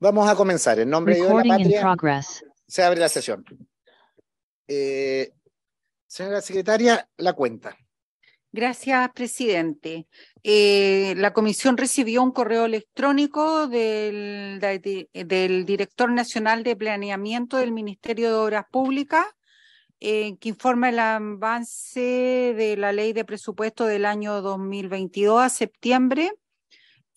Vamos a comenzar. En nombre de la se abre la sesión. Eh, señora secretaria, la cuenta. Gracias, presidente. Eh, la comisión recibió un correo electrónico del, director nacional de planeamiento del Ministerio de Obras Públicas eh, que informa el avance de la ley de presupuesto del año 2022 a septiembre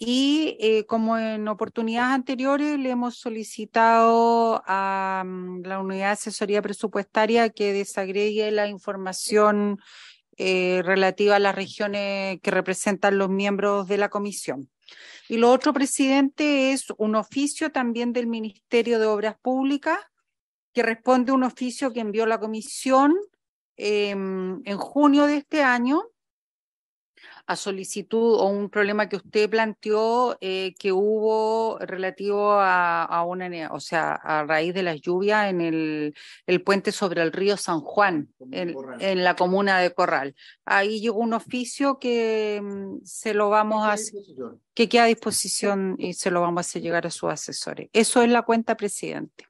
y eh, como en oportunidades anteriores, le hemos solicitado a mm, la unidad de asesoría presupuestaria que desagregue la información eh, relativa a las regiones que representan los miembros de la comisión. Y lo otro, presidente, es un oficio también del Ministerio de Obras Públicas que responde a un oficio que envió la comisión em, en junio de este año solicitud o un problema que usted planteó eh, que hubo relativo a, una, o sea, a raíz de las lluvias en el, el puente sobre el río San Juan, en, la comuna de Corral. Ahí llegó un oficio que mm, se lo vamos a que queda a disposición y se lo vamos a hacer llegar a sus asesores. Eso es la cuenta, presidente.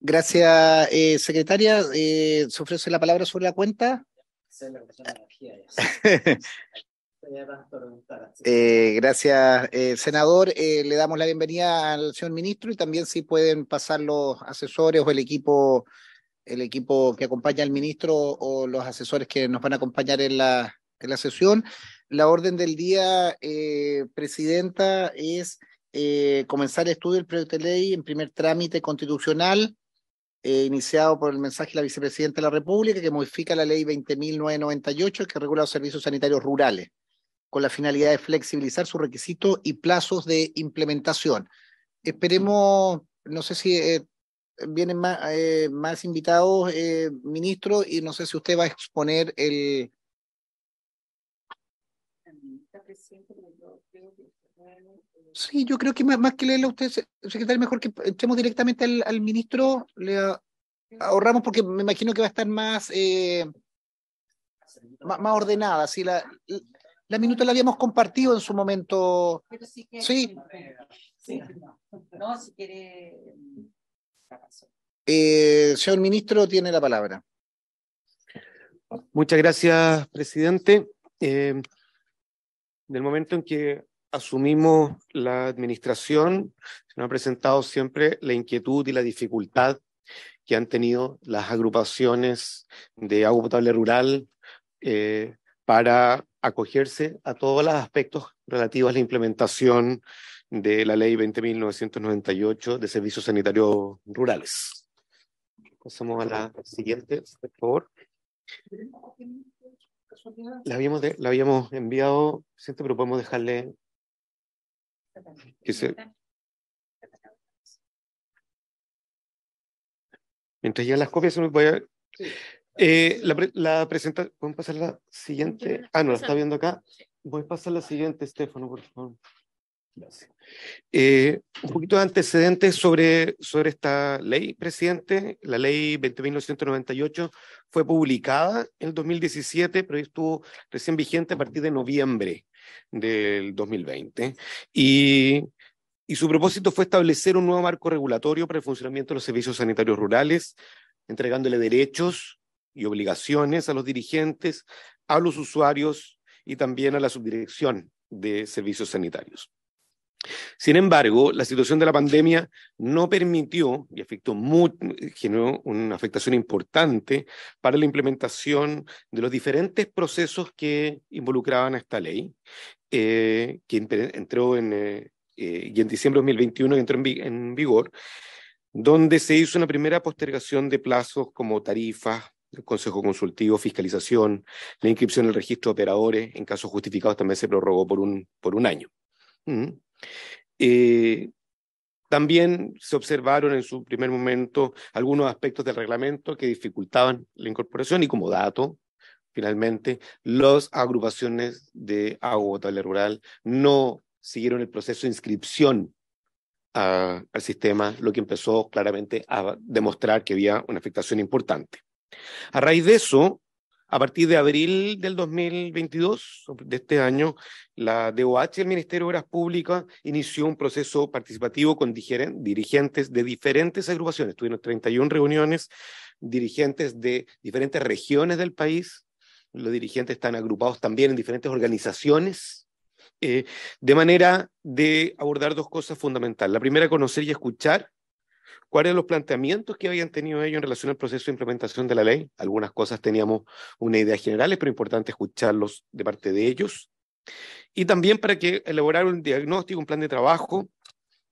Gracias, eh, secretaria. Eh, ¿Se ofrece la palabra sobre la cuenta? Eh, gracias, eh, senador. Eh, le damos la bienvenida al señor ministro y también si pueden pasar los asesores o el equipo, el equipo que acompaña al ministro o los asesores que nos van a acompañar en la, la sesión. La orden del día, presidenta, es comenzar el estudio del proyecto de ley en primer trámite constitucional. iniciado por el mensaje de la vicepresidenta de la República, que modifica la ley 20.998, que regula los servicios sanitarios rurales con la finalidad de flexibilizar sus requisitos y plazos de implementación. Esperemos, no sé si eh, vienen más, eh, más invitados, eh, ministro, y no sé si usted va a exponer el... Sí, yo creo que más, que leerle a usted, secretario, mejor que entremos directamente al, ministro, le ahorramos porque me imagino que va a estar más, eh, más, más ordenada. Si la, la minuta la habíamos compartido en su momento. sí. No, si quiere. Eh, señor ministro, tiene la palabra. Muchas gracias, presidente. Eh, del momento en que asumimos la administración, se nos ha presentado siempre la inquietud y la dificultad que han tenido las agrupaciones de agua potable rural, eh, para acogerse a todos los aspectos relativos a la implementación de la ley 20.998 de servicios sanitarios rurales. Pasamos a la siguiente, por favor. La habíamos, la habíamos enviado, siento, pero podemos dejarle Mientras ya las copias, voy a... Eh, la, presentación, ¿pueden pasar la siguiente? Ah, no, la está viendo acá. Voy a pasar la siguiente, Estefano, por favor. Gracias. Eh, un poquito de antecedentes sobre, sobre esta ley, presidente. La ley 20.998 fue publicada en el 2017, pero estuvo recién vigente a partir de noviembre del 2020. Y y su propósito fue establecer un nuevo marco regulatorio para el funcionamiento de los servicios sanitarios rurales, entregándole derechos y obligaciones a los dirigentes, a los usuarios y también a la subdirección de servicios sanitarios. Sin embargo, la situación de la pandemia no permitió y afectó generó una afectación importante para la implementación de los diferentes procesos que involucraban a esta ley, eh, que entró en, eh, eh, y en diciembre de 2021 entró en vigor, donde se hizo una primera postergación de plazos como tarifas, el Consejo Consultivo, Fiscalización, la inscripción en el registro de operadores, en casos justificados también se prorrogó por un, año. Mm. Eh, también se observaron en su primer momento algunos aspectos del reglamento que dificultaban la incorporación y como dato, finalmente, las agrupaciones de agua potable rural no siguieron el proceso de inscripción ah, al sistema, lo que empezó claramente a demostrar que había una afectación importante. A raíz de eso, a partir de abril del 2022, de este año, la DOH, el Ministerio de Obras Públicas, inició un proceso participativo con dirigentes de diferentes agrupaciones. Tuvieron 31 reuniones, dirigentes de diferentes regiones del país. Los dirigentes están agrupados también en diferentes organizaciones, eh, de manera de abordar dos cosas fundamentales. La primera, conocer y escuchar cuáles eran los planteamientos que habían tenido ellos en relación al proceso de implementación de la ley. Algunas cosas teníamos una idea general, pero importante escucharlos de parte de ellos. Y también para que elaborar un diagnóstico, un plan de trabajo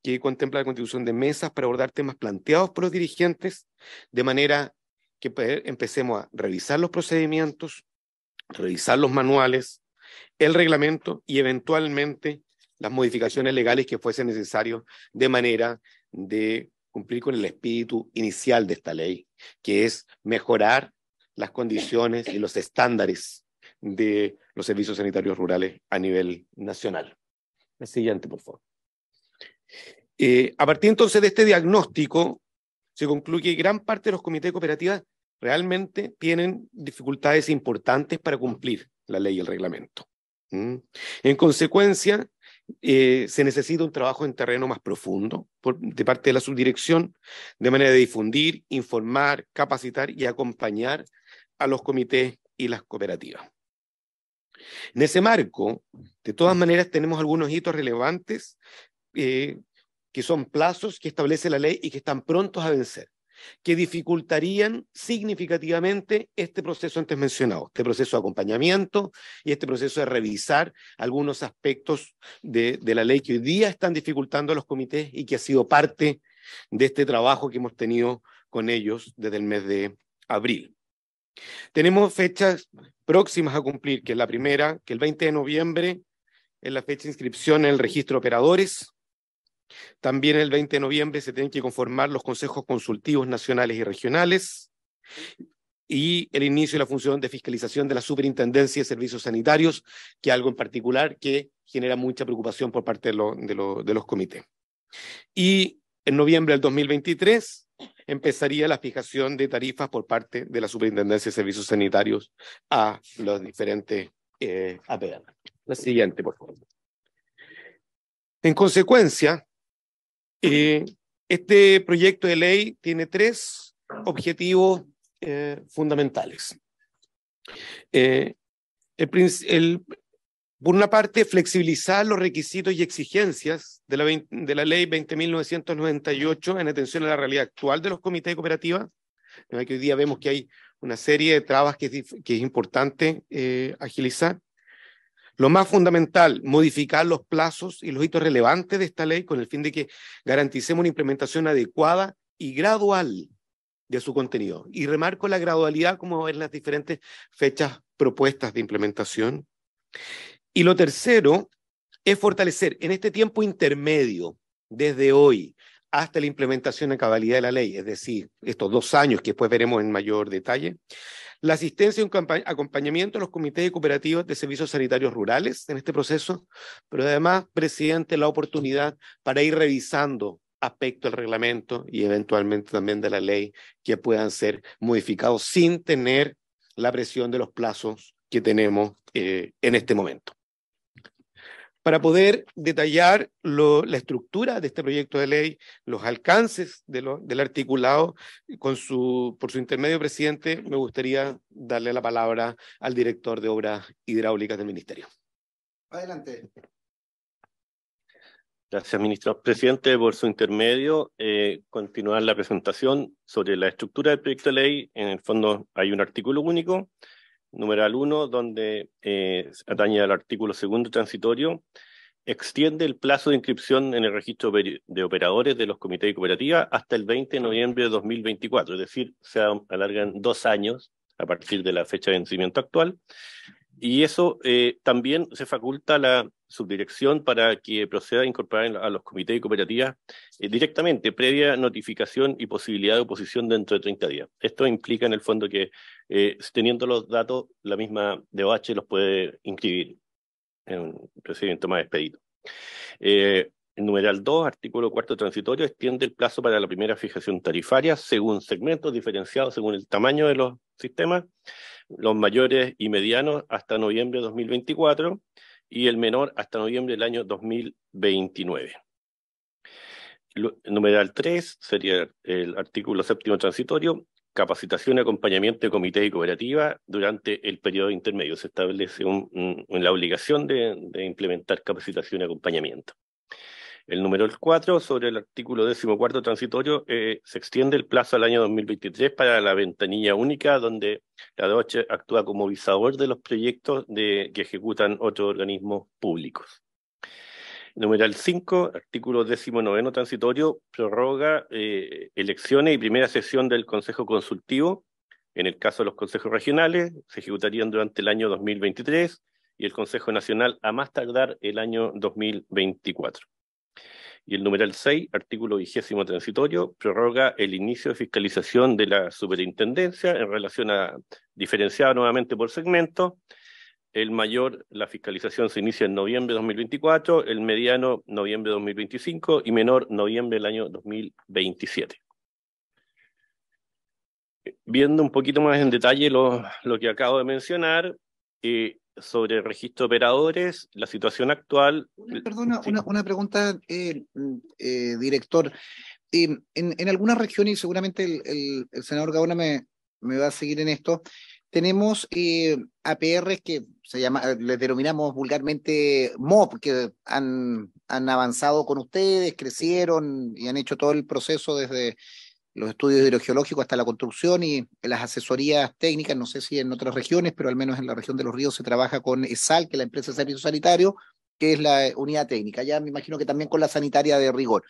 que contempla la constitución de mesas para abordar temas planteados por los dirigentes, de manera que pues, empecemos a revisar los procedimientos, revisar los manuales, el reglamento y eventualmente las modificaciones legales que fuesen necesario de manera de cumplir con el espíritu inicial de esta ley, que es mejorar las condiciones y los estándares de los servicios sanitarios rurales a nivel nacional. siguiente, por favor. Eh, a partir entonces de este diagnóstico, se concluye que gran parte de los comités de cooperativas realmente tienen dificultades importantes para cumplir la ley y el reglamento. ¿Mm? En consecuencia, eh, se necesita un trabajo en terreno más profundo por, de parte de la subdirección, de manera de difundir, informar, capacitar y acompañar a los comités y las cooperativas. En ese marco, de todas maneras, tenemos algunos hitos relevantes eh, que son plazos que establece la ley y que están prontos a vencer que dificultarían significativamente este proceso antes mencionado, este proceso de acompañamiento y este proceso de revisar algunos aspectos de, la ley que hoy día están dificultando a los comités y que ha sido parte de este trabajo que hemos tenido con ellos desde el mes de abril. Tenemos fechas próximas a cumplir, que es la primera, que el 20 de noviembre es la fecha de inscripción en el registro de operadores, también el 20 de noviembre se tienen que conformar los consejos consultivos nacionales y regionales y el inicio de la función de fiscalización de la Superintendencia de Servicios Sanitarios, que es algo en particular que genera mucha preocupación por parte de, de, de los comités. Y en noviembre del 2023 empezaría la fijación de tarifas por parte de la Superintendencia de Servicios Sanitarios a los diferentes eh, La siguiente, por favor. En consecuencia, eh, este proyecto de ley tiene tres objetivos eh, fundamentales. Eh, por una parte, flexibilizar los requisitos y exigencias de la, ley 20.998 en atención a la realidad actual de los comités de cooperativa. Que hoy día vemos que hay una serie de trabas que, es, importante agilizar. Lo más fundamental, modificar los plazos y los hitos relevantes de esta ley con el fin de que garanticemos una implementación adecuada y gradual de su contenido. Y remarco la gradualidad como en las diferentes fechas propuestas de implementación. Y lo tercero es fortalecer en este tiempo intermedio, desde hoy hasta la implementación a cabalidad de la ley, es decir, estos dos años que después veremos en mayor detalle, la asistencia y un acompañamiento a los comités y cooperativas de servicios sanitarios rurales en este proceso, pero además, presidente, la oportunidad para ir revisando aspectos del reglamento y eventualmente también de la ley que puedan ser modificados sin tener la presión de los plazos que tenemos eh, en este momento para poder detallar la estructura de este proyecto de ley, los alcances del articulado. Con por su intermedio, presidente, me gustaría darle la palabra al director de Obras Hidráulicas del Ministerio. Adelante. Gracias, ministro. Presidente, por su intermedio, eh, continuar la presentación sobre la estructura del proyecto de ley. En el fondo hay un artículo único, numeral 1, donde eh, atañe al artículo segundo transitorio, extiende el plazo de inscripción en el registro de operadores de los comités de cooperativa hasta el 20 de noviembre de 2024, es decir, se alargan dos años a partir de la fecha de vencimiento actual. Y eso eh, también se faculta a la subdirección para que proceda a incorporar a los comités de cooperativas eh, directamente, previa notificación y posibilidad de oposición dentro de 30 días. Esto implica en el fondo que eh, teniendo los datos, la misma DOH los puede inscribir en un procedimiento más expedito. Eh, numeral 2, artículo 4 transitorio, extiende el plazo para la primera fijación tarifaria según segmentos diferenciados según el tamaño de los sistemas, los mayores y medianos hasta noviembre de 2024 y el menor hasta noviembre del año 2029. numeral 3 sería el artículo séptimo transitorio, capacitación, y acompañamiento de comité y cooperativa durante el periodo intermedio. Se establece la obligación de, implementar capacitación y acompañamiento. El número cuatro, sobre el artículo 14 transitorio, eh, se extiende el plazo al año 2023 para la ventanilla única, donde la DOCHE actúa como visador de los proyectos que ejecutan otros organismos públicos. Numeral 5, artículo 19 transitorio, prorroga eh, elecciones y primera sesión del Consejo Consultivo. En el caso de los consejos regionales, se ejecutarían durante el año 2023 y el Consejo Nacional a más tardar el año 2024. Y el numeral 6, artículo vigésimo transitorio, prorroga el inicio de fiscalización de la superintendencia en relación a, diferenciada nuevamente por segmento, el mayor, la fiscalización se inicia en noviembre de 2024, el mediano, noviembre de 2025 y menor, noviembre del año 2027. Viendo un poquito más en detalle lo, lo que acabo de mencionar, eh, sobre registro de operadores, la situación actual. Eh, perdona, una, pregunta, eh, director. en, en, algunas regiones, y seguramente el, el, senador Gaona me, me, va a seguir en esto, tenemos eh, APRs que eh, les denominamos vulgarmente MOB, que han, han avanzado con ustedes, crecieron y han hecho todo el proceso desde los estudios hidrogeológicos hasta la construcción y las asesorías técnicas, no sé si en otras regiones, pero al menos en la región de los ríos se trabaja con ESAL, que es la empresa de servicio sanitario, que es la eh, unidad técnica. Ya me imagino que también con la sanitaria de rigor.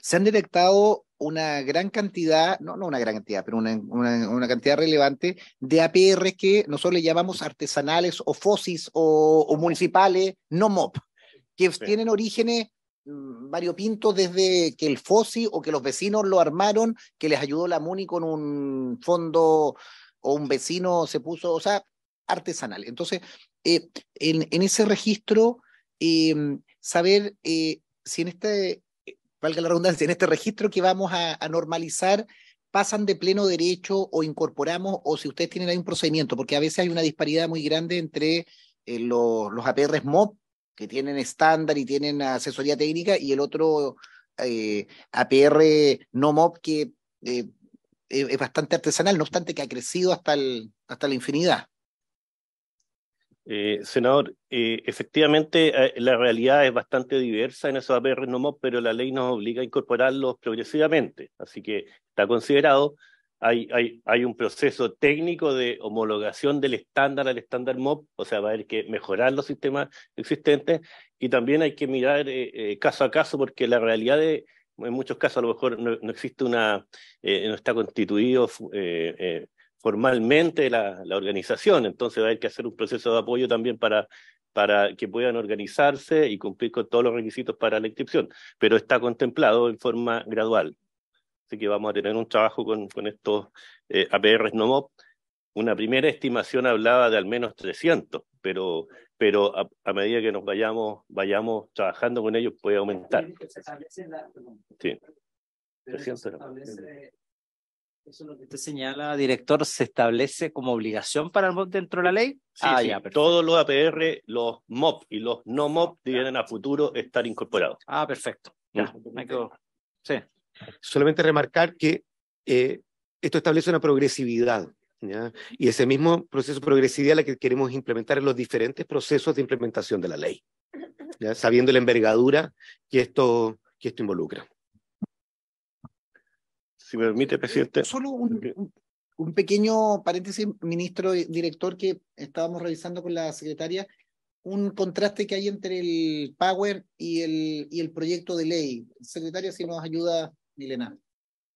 Se han detectado una gran cantidad, no, no una gran cantidad, pero una, cantidad relevante de APR que nosotros le llamamos artesanales o FOSIS o, municipales, no MOP, que tienen orígenes mm, variopintos desde que el FOSI o que los vecinos lo armaron, que les ayudó la MUNI con un fondo o un vecino se puso, o sea, artesanal. Entonces, eh, en, ese registro, eh, saber eh, si en este valga la redundancia, en este registro que vamos a, normalizar, pasan de pleno derecho o incorporamos, o si ustedes tienen ahí un procedimiento, porque a veces hay una disparidad muy grande entre eh, los, los APRs mob que tienen estándar y tienen asesoría técnica, y el otro eh, APR no MOP que eh, es bastante artesanal, no obstante que ha crecido hasta, el, hasta la infinidad. Eh, senador, eh, efectivamente eh, la realidad es bastante diversa en esos APR no pero la ley nos obliga a incorporarlos progresivamente, así que está considerado. Hay, hay, hay un proceso técnico de homologación del estándar al estándar MOP, o sea, va a haber que mejorar los sistemas existentes y también hay que mirar eh, caso a caso porque la realidad de, en muchos casos a lo mejor no, no existe una, no está constituido formalmente la, la organización, entonces va a haber que hacer un proceso de apoyo también para, para que puedan organizarse y cumplir con todos los requisitos para la inscripción, pero está contemplado en forma gradual. Así que vamos a tener un trabajo con, con estos eh, APRs NOMOP. Una primera estimación hablaba de al menos 300, pero, pero a, medida que nos vayamos, vayamos trabajando con ellos puede aumentar. Sí. 300. Eso es lo que usted señala, director, se establece como obligación para el MOP dentro de la ley. Sí, ah, sí. todos los APR, los MOP y los no MOP vienen a futuro estar incorporados. Ah, perfecto. Solamente remarcar que eh, esto establece una progresividad. Y ese mismo proceso de progresividad la que queremos implementar en los diferentes procesos de implementación de la ley, sabiendo la envergadura que esto, que esto involucra si me permite, presidente. Solo un, un pequeño paréntesis, ministro eh, director, que estábamos revisando con la secretaria, un contraste que hay entre el Power y el, y el proyecto de ley. Secretaria, si nos ayuda, Milena.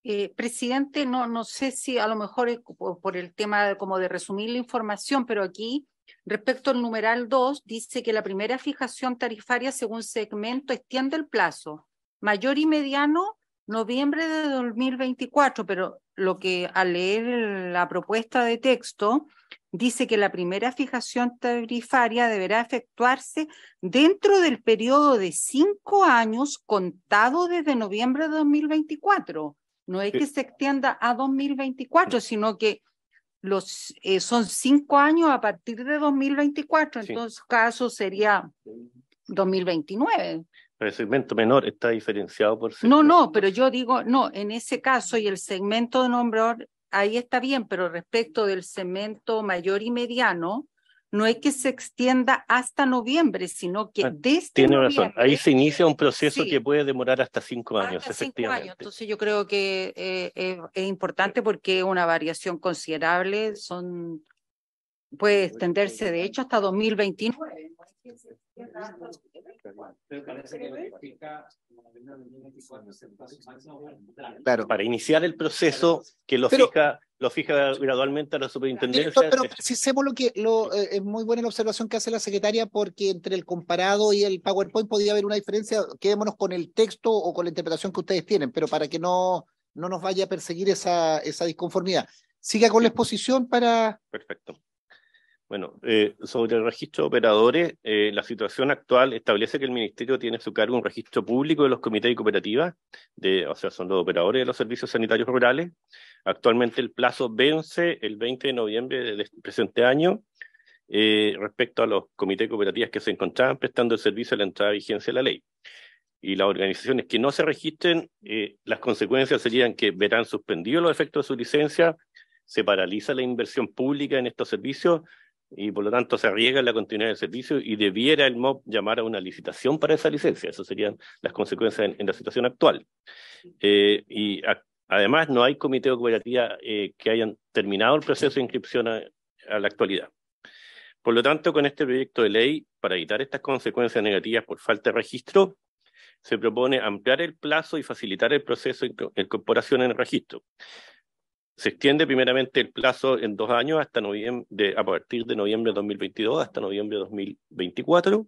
Eh, presidente, no, no sé si a lo mejor es por el tema como de resumir la información, pero aquí respecto al numeral 2 dice que la primera fijación tarifaria según segmento extiende el plazo mayor y mediano noviembre de 2024, pero lo que al leer la propuesta de texto dice que la primera fijación tarifaria deberá efectuarse dentro del periodo de cinco años contado desde noviembre de 2024. No es que se extienda a 2024, sino que los eh, son cinco años a partir de 2024, entonces caso sería 2029. El segmento menor está diferenciado por... sí No, no, pero yo digo, no, en ese caso y el segmento de nombre, ahí está bien, pero respecto del segmento mayor y mediano, no es que se extienda hasta noviembre, sino que ah, desde Tiene razón, ahí se inicia un proceso que puede demorar hasta cinco años, efectivamente. Entonces yo creo que eh, es importante porque es una variación considerable, son puede extenderse de hecho hasta 2029. Claro, para iniciar el proceso que lo fija lo fija gradualmente a la superintendencia. Pero, pero precisemos lo que eh, es muy buena la observación que hace la secretaria porque entre el comparado y el PowerPoint podría haber una diferencia. Quedémonos con el texto o con la interpretación que ustedes tienen, pero para que no, no nos vaya a perseguir esa disconformidad. Siga con la exposición para... Perfecto. Bueno, eh, sobre el registro de operadores, eh, la situación actual establece que el Ministerio tiene a su cargo un registro público de los comités y cooperativas, de, o sea, son los operadores de los servicios sanitarios rurales. Actualmente el plazo vence el 20 de noviembre del presente año eh, respecto a los comités cooperativas que se encontraban prestando el servicio a la entrada de vigencia de la ley. Y las organizaciones que no se registren, las consecuencias serían que verán suspendidos los efectos de su licencia, se paraliza la inversión pública en estos servicios y por lo tanto se arriesga la continuidad del servicio y debiera el mob llamar a una licitación para esa licencia. Esas serían las consecuencias en, la situación actual. Eh, y además no hay comité o cooperativa eh, que hayan terminado el proceso de inscripción a, a la actualidad. Por lo tanto, con este proyecto de ley, para evitar estas consecuencias negativas por falta de registro, se propone ampliar el plazo y facilitar el proceso de incorporación en el registro se extiende primeramente el plazo en dos años hasta noviembre, a partir de noviembre de 2022 hasta noviembre de 2024.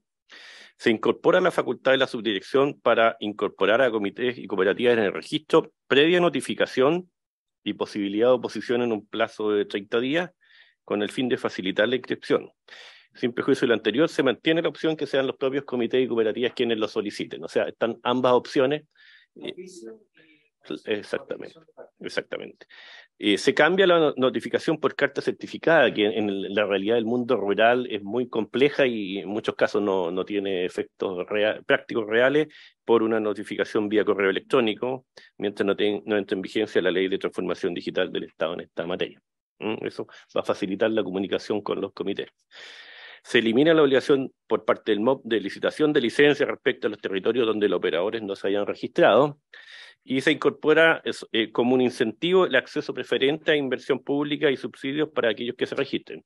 Se incorpora la facultad de la subdirección para incorporar a comités y cooperativas en el registro previa notificación y posibilidad de oposición en un plazo de 30 días con el fin de facilitar la inscripción. Sin prejuicio del anterior, se mantiene la opción que sean los propios comités y cooperativas quienes lo soliciten. O sea, están ambas opciones. Exactamente, exactamente. Eh, se cambia la notificación por carta certificada, que en, la realidad del mundo rural es muy compleja y en muchos casos no, no tiene efectos prácticos reales por una notificación vía correo electrónico, mientras no, entra entre en vigencia la ley de transformación digital del Estado en esta materia. Eso va a facilitar la comunicación con los comités se elimina la obligación por parte del MOP de licitación de licencia respecto a los territorios donde los operadores no se hayan registrado y se incorpora eh, como un incentivo el acceso preferente a inversión pública y subsidios para aquellos que se registren.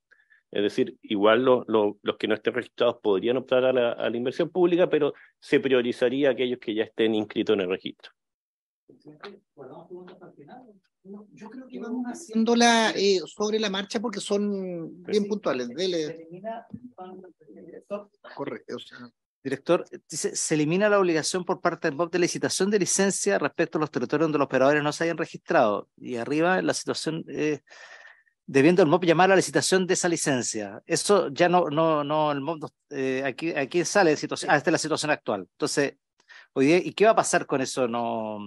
Es decir, igual los que no estén registrados podrían optar a la, inversión pública, pero se priorizaría a aquellos que ya estén inscritos en el registro. Yo creo que vamos haciéndola eh, sobre la marcha porque son bien puntuales. Dele. Correcto. O sea. Director, eh, dice, se elimina la obligación por parte del MOP de licitación de licencia respecto a los territorios donde los operadores no se hayan registrado. Y arriba la situación, eh, debiendo el MOP llamar a la licitación de esa licencia. Eso ya no, no, no, el MOP, eh, aquí, aquí sale de situación, ah, esta es la situación actual. Entonces, oye, ¿y qué va a pasar con eso? No,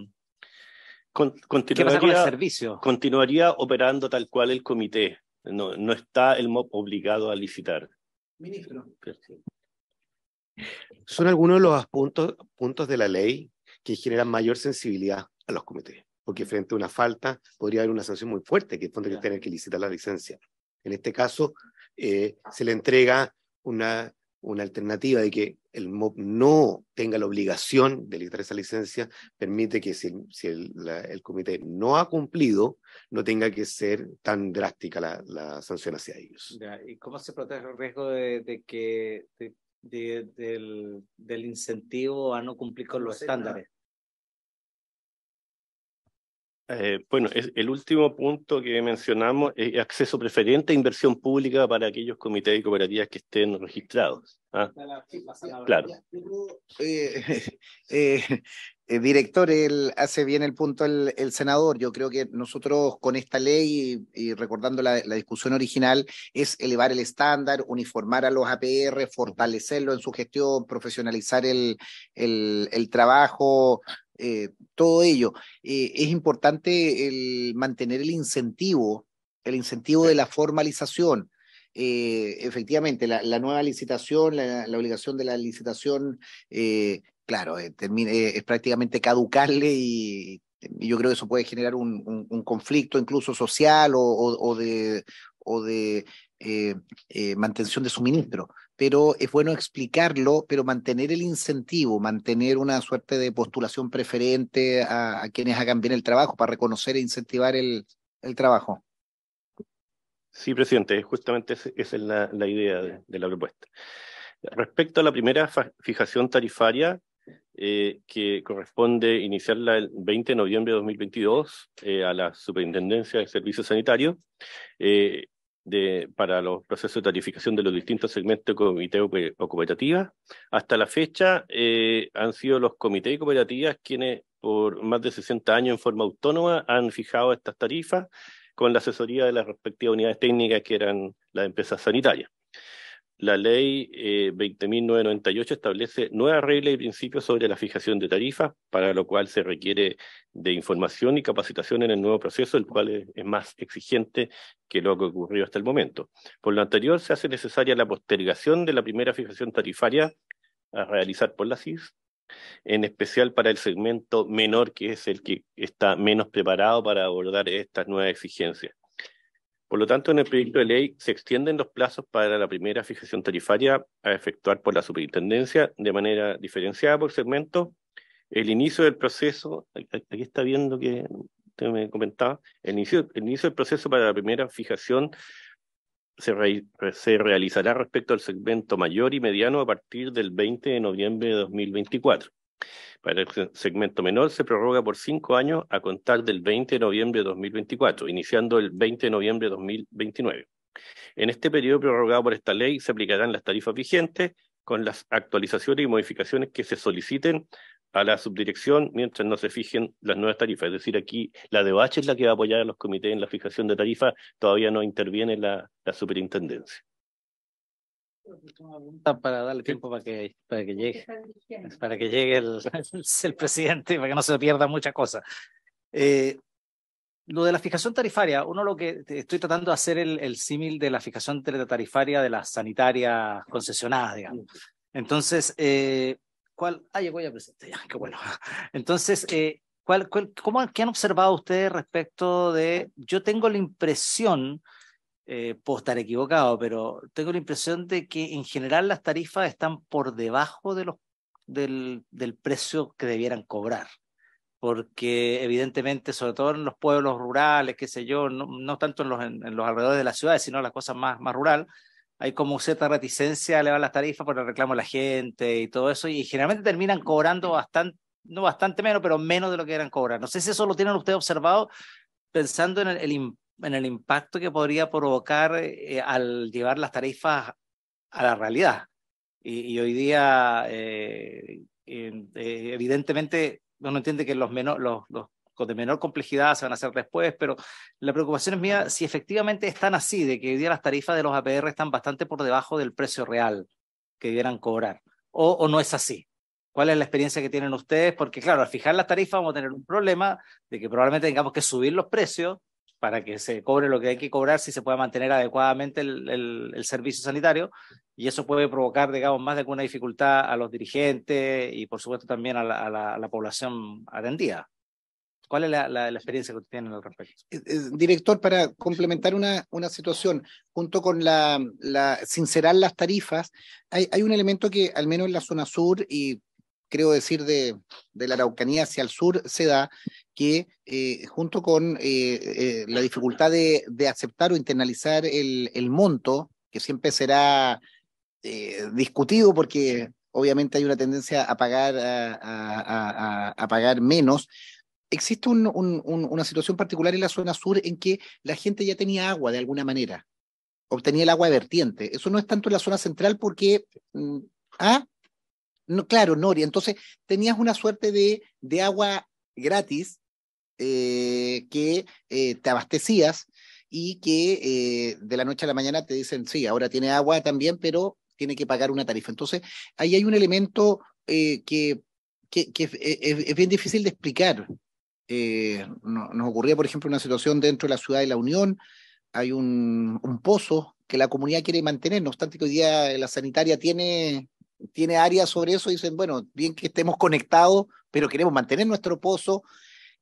con, continuaría, ¿Qué con el servicio? Continuaría operando tal cual el comité. No, está el MOP obligado a licitar. Ministro. Son algunos de los puntos, puntos de la ley que generan mayor sensibilidad a los comités, porque frente a una falta podría haber una sanción muy fuerte, que es que tener que licitar la licencia. En este caso, eh, se le entrega una, una alternativa de que el mob no tenga la obligación de licitar esa licencia, permite que si, si el, comité no ha cumplido, no tenga que ser tan drástica la, sanción hacia ellos. ¿Y cómo se protege el riesgo de, que del, del, incentivo a no cumplir con los estándares. Eh, bueno, es, el último punto que mencionamos es acceso preferente a inversión pública para aquellos comités y cooperativas que estén registrados. ¿ah? Claro. Eh, eh, eh, director, él hace bien el punto el, senador. Yo creo que nosotros con esta ley, y, recordando la, discusión original, es elevar el estándar, uniformar a los APR, fortalecerlo en su gestión, profesionalizar el, trabajo, eh, todo ello. Eh, es importante el mantener el incentivo, el incentivo de la formalización. efectivamente, la, nueva licitación, la, obligación de la licitación eh, claro, eh, eh, es prácticamente caducarle y, yo creo que eso puede generar un, conflicto incluso social o, de, eh, mantención de suministro. Pero es bueno explicarlo, pero mantener el incentivo, mantener una suerte de postulación preferente a, quienes hagan bien el trabajo para reconocer e incentivar el, trabajo. Sí, presidente, justamente esa es la, idea de, la propuesta. Respecto a la primera fijación tarifaria, eh, que corresponde iniciarla el 20 de noviembre de 2022 eh, a la Superintendencia de Servicios Sanitarios eh, de, para los procesos de tarificación de los distintos segmentos de comité o cooperativas. Hasta la fecha eh, han sido los comités y cooperativas quienes por más de 60 años en forma autónoma han fijado estas tarifas con la asesoría de las respectivas unidades técnicas que eran las empresas sanitarias la ley 20.998 eh, establece nuevas reglas y principios sobre la fijación de tarifas, para lo cual se requiere de información y capacitación en el nuevo proceso, el cual es, más exigente que lo que ocurrió hasta el momento. Por lo anterior, se hace necesaria la postergación de la primera fijación tarifaria a realizar por la CIS, en especial para el segmento menor, que es el que está menos preparado para abordar estas nuevas exigencias. Por lo tanto, en el proyecto de ley se extienden los plazos para la primera fijación tarifaria a efectuar por la superintendencia de manera diferenciada por segmento. El inicio del proceso, aquí está viendo que usted me comentaba, el inicio, del proceso para la primera fijación se, se realizará respecto al segmento mayor y mediano a partir del 20 de noviembre de 2024. Para el este segmento menor se prorroga por cinco años a contar del 20 de noviembre de 2024, iniciando el 20 de noviembre de 2029. En este periodo prorrogado por esta ley se aplicarán las tarifas vigentes con las actualizaciones y modificaciones que se soliciten a la subdirección mientras no se fijen las nuevas tarifas. Es decir, aquí la de es la que va a apoyar a los comités en la fijación de tarifas, todavía no interviene la superintendencia. Pues, para darle tiempo para que, para que llegue, para que llegue el, el presidente, para que no se pierda mucha cosa. Eh, lo de la fijación tarifaria, uno lo que estoy tratando de hacer el, el símil de la fijación tarifaria de las sanitarias concesionadas, digamos. Entonces, eh, ¿cuál? Ah, llegó ya presente, ya, qué bueno. Entonces, eh, ¿cuál, cuál, cómo, ¿qué han observado ustedes respecto de, yo tengo la impresión eh, puedo estar equivocado, pero tengo la impresión de que en general las tarifas están por debajo de los, del, precio que debieran cobrar porque evidentemente, sobre todo en los pueblos rurales, qué sé yo, no, tanto en los, alrededores de las ciudades, sino en las cosas más, más rural, hay como cierta reticencia a elevar las tarifas por el reclamo de la gente y todo eso, y generalmente terminan cobrando bastante, no bastante menos, pero menos de lo que eran cobrar. No sé si eso lo tienen ustedes observado pensando en el, el, en el impacto que podría provocar eh, eh, al llevar las tarifas a la realidad. Y, hoy día, eh, evidentemente, uno entiende que los, los, de menor complejidad se van a hacer después, pero la preocupación es mía si efectivamente están así, de que hoy día las tarifas de los APR están bastante por debajo del precio real que debieran cobrar, o, o no es así. ¿Cuál es la experiencia que tienen ustedes? Porque claro, al fijar las tarifas vamos a tener un problema de que probablemente tengamos que subir los precios para que se cobre lo que hay que cobrar si se puede mantener adecuadamente el, servicio sanitario y eso puede provocar, digamos, más de alguna dificultad a los dirigentes y, por supuesto, también a la, población atendida. ¿Cuál es la, experiencia que usted tiene al respecto? Eh, eh, director, para complementar una, situación, junto con la, sincerar las tarifas, hay, un elemento que al menos en la zona sur y creo decir de la Araucanía hacia el sur se da, que eh, junto con eh, eh, la dificultad de, aceptar o internalizar el, monto, que siempre será discutido porque obviamente hay una tendencia a pagar, a, pagar menos, existe una situación particular en la zona sur en que la gente ya tenía agua de alguna manera, obtenía el agua de vertiente. Eso no es tanto en la zona central porque, mm, ah, no, claro, Nori, entonces tenías una suerte de, de agua gratis eh, que eh, te abastecías y que eh, de la noche a la mañana te dicen, sí, ahora tiene agua también, pero tiene que pagar una tarifa. Entonces, ahí hay un elemento que, que, es, bien difícil de explicar. nos ocurría, por ejemplo, una situación dentro de la ciudad de La Unión, hay un, un pozo que la comunidad quiere mantener, no obstante que hoy día la sanitaria tiene tiene áreas sobre eso, dicen, bueno, bien que estemos conectados, pero queremos mantener nuestro pozo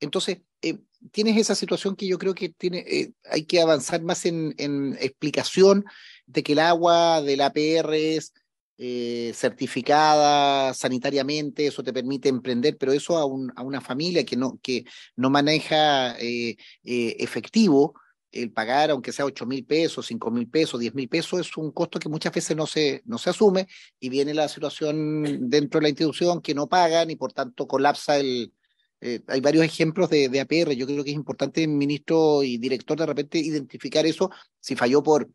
entonces, eh, tienes esa situación que yo creo que tiene, eh, hay que avanzar más en, explicación de que el agua de la APR es eh, certificada sanitariamente, eso te permite emprender, pero eso a, una familia que no, que no maneja eh, efectivo, el pagar, aunque sea 8 mil pesos, 5 mil pesos, 10 mil pesos, es un costo que muchas veces no se, no se asume y viene la situación dentro de la institución que no pagan y por tanto colapsa el, eh, hay varios ejemplos de, APR. Yo creo que es importante, ministro y director, de repente identificar eso, si falló por,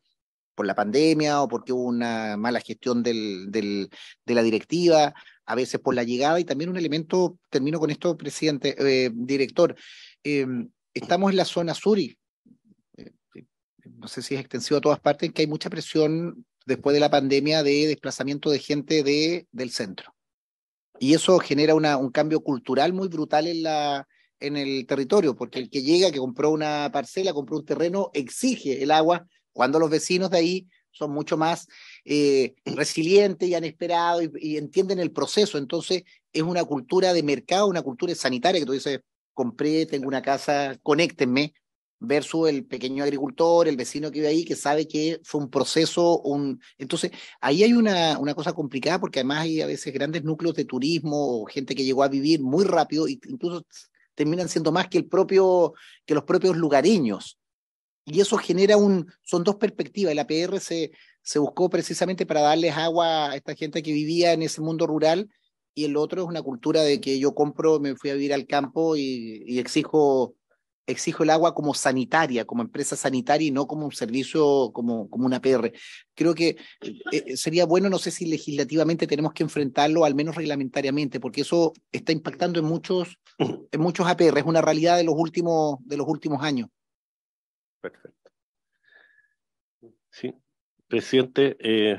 por la pandemia o porque hubo una mala gestión de la directiva, a veces por la llegada y también un elemento, termino con esto, presidente, eh, director, eh, estamos en la zona sur y no sé si es extensivo a todas partes, que hay mucha presión después de la pandemia de desplazamiento de gente de, del centro. Y eso genera un cambio cultural muy brutal en, la, en el territorio, porque el que llega, que compró una parcela, compró un terreno, exige el agua, cuando los vecinos de ahí son mucho más eh, resilientes y han esperado y, y, entienden el proceso. Entonces, es una cultura de mercado, una cultura sanitaria que tú dices, compré, tengo una casa, conéctenme, Verso el pequeño agricultor, el vecino que vive ahí, que sabe que fue un proceso, un... Entonces, ahí hay una, una cosa complicada porque además hay a veces grandes núcleos de turismo o gente que llegó a vivir muy rápido e incluso terminan siendo más que, el propio, que los propios lugareños. Y eso genera un... Son dos perspectivas. El APR se, se buscó precisamente para darles agua a esta gente que vivía en ese mundo rural y el otro es una cultura de que yo compro, me fui a vivir al campo y exijo exijo el agua como sanitaria, como empresa sanitaria y no como un servicio, como, como una PR. Creo que eh, eh, sería bueno, no sé si legislativamente tenemos que enfrentarlo, al menos reglamentariamente, porque eso está impactando en muchos, en muchos APR, es una realidad de los últimos, de los últimos años. Perfecto. Sí, presidente, eh,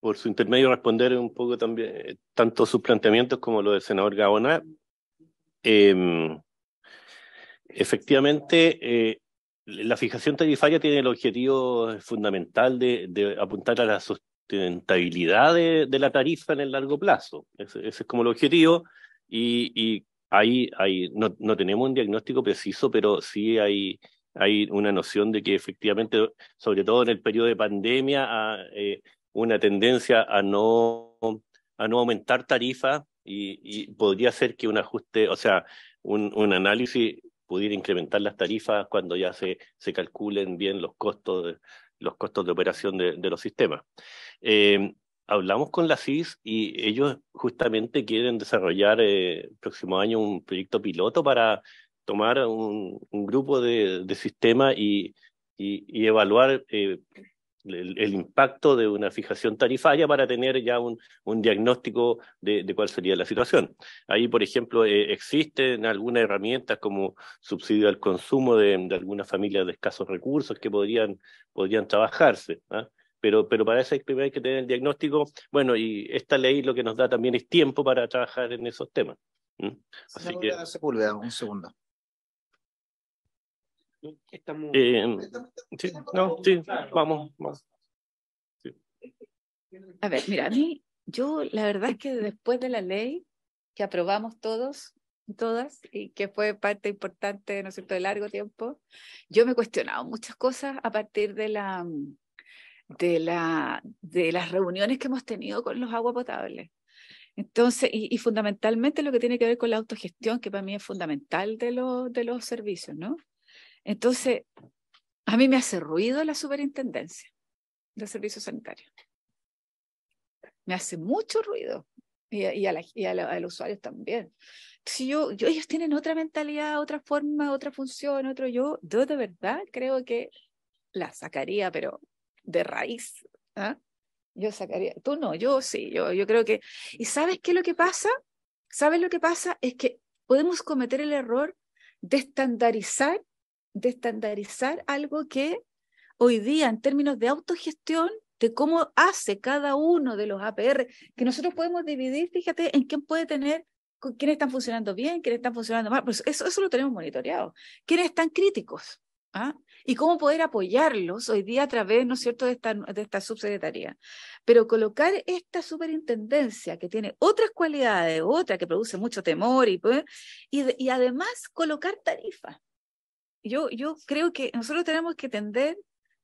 por su intermedio responder un poco también, eh, tanto sus planteamientos como lo del senador Gaboná Eh, em, Efectivamente, eh, la fijación tarifaria tiene el objetivo fundamental de, apuntar a la sustentabilidad de, la tarifa en el largo plazo. Ese, es como el objetivo y, ahí, no, no, tenemos un diagnóstico preciso, pero sí hay, hay una noción de que efectivamente, sobre todo en el periodo de pandemia, eh, una tendencia a no, a no aumentar tarifa, y, podría ser que un ajuste, o sea, un análisis incrementar las tarifas cuando ya se, se calculen bien los costos de, los costos de operación de, los sistemas. Eh, hablamos con la CIS y ellos justamente quieren desarrollar eh, el próximo año un proyecto piloto para tomar un, grupo de, sistemas y, evaluar eh, el, impacto de una fijación tarifaria para tener ya un, diagnóstico de, cuál sería la situación. Ahí, por ejemplo, eh, existen algunas herramientas como subsidio al consumo de, algunas familias de escasos recursos que podrían, trabajarse. ¿ah? Pero, para eso primero hay que tener el diagnóstico. Bueno, y esta ley lo que nos da también es tiempo para trabajar en esos temas. Así que... un segundo. Eh, sí, no, sí, vamos A ver, mira, a mí, yo la verdad es que después de la ley que aprobamos todos y todas, y que fue parte importante, ¿no cierto?, de largo tiempo, yo me he cuestionado muchas cosas a partir de la de, la, de las reuniones que hemos tenido con los aguas potables. Entonces, y, fundamentalmente lo que tiene que ver con la autogestión, que para mí es fundamental de, de los servicios, ¿no? Entonces, a mí me hace ruido la superintendencia de servicios sanitarios. Me hace mucho ruido. Y, a, y, los usuarios también. Si yo, ellos tienen otra mentalidad, otra forma, otra función, otro yo. Yo de verdad creo que la sacaría, pero de raíz. ¿ah? Yo sacaría. Tú no, yo sí, yo, yo creo que. ¿Y sabes qué es lo que pasa? ¿Sabes lo que pasa? Es que podemos cometer el error de estandarizar de estandarizar algo que hoy día en términos de autogestión, de cómo hace cada uno de los APR, que nosotros podemos dividir, fíjate, en quién puede tener, quiénes están funcionando bien, quiénes están funcionando mal, pues eso, lo tenemos monitoreado, quiénes están críticos. ¿ah? y cómo poder apoyarlos hoy día a través, ¿no es cierto?, de esta, subsecretaría. Pero colocar esta superintendencia que tiene otras cualidades, otra que produce mucho temor y, pues, y además colocar tarifas yo, yo creo que nosotros tenemos que tender,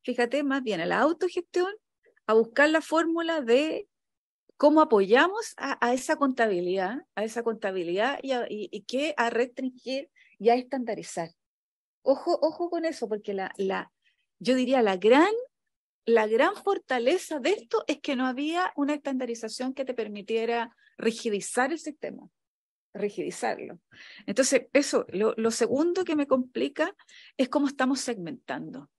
fíjate, más bien a la autogestión, a buscar la fórmula de cómo apoyamos a, esa contabilidad, a esa contabilidad y, qué a restringir y a estandarizar. Ojo, ojo con eso, porque la, la, yo diría la gran, la gran fortaleza de esto es que no había una estandarización que te permitiera rigidizar el sistema rigidizarlo. Entonces, eso, lo, segundo que me complica es cómo estamos segmentando.